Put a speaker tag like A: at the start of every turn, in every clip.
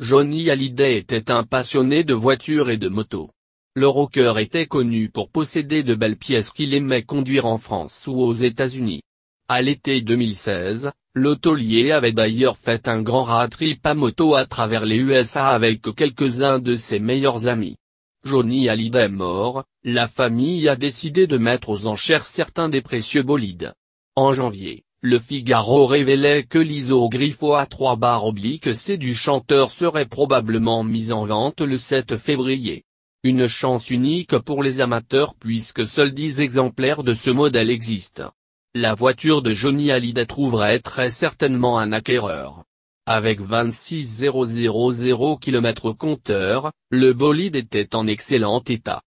A: Johnny Hallyday était un passionné de voitures et de motos. Le rocker était connu pour posséder de belles pièces qu'il aimait conduire en France ou aux États-Unis. À l'été 2016, l'hôtelier avait d'ailleurs fait un grand rat trip à moto à travers les USA avec quelques-uns de ses meilleurs amis. Johnny Hallyday mort, la famille a décidé de mettre aux enchères certains des précieux bolides. En janvier, le Figaro révélait que l'ISO Griffo A3 barres oblique C du chanteur serait probablement mis en vente le 7 février. Une chance unique pour les amateurs puisque seuls 10 exemplaires de ce modèle existent. La voiture de Johnny Hallyday trouverait très certainement un acquéreur. Avec 26 000 km compteur, le bolide était en excellent état.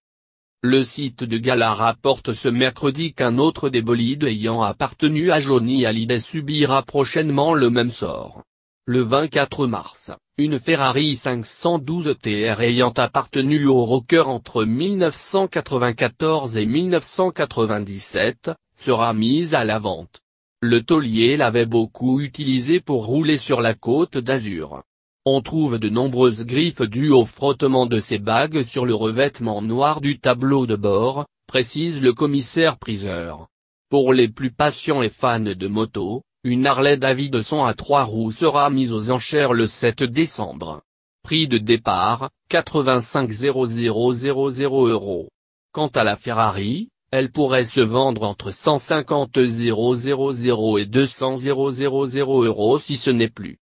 A: Le site de Gala rapporte ce mercredi qu'un autre des bolides ayant appartenu à Johnny Hallyday subira prochainement le même sort. Le 24 mars, une Ferrari 512 TR ayant appartenu au rocker entre 1994 et 1997, sera mise à la vente. Le taulier l'avait beaucoup utilisé pour rouler sur la côte d'Azur. On trouve de nombreuses griffes dues au frottement de ces bagues sur le revêtement noir du tableau de bord, précise le commissaire-priseur. Pour les plus patients et fans de moto, une Harley Davidson à trois roues sera mise aux enchères le 7 décembre. Prix de départ, 85 000 euros. Quant à la Ferrari, elle pourrait se vendre entre 150 000 et 200 000 euros si ce n'est plus.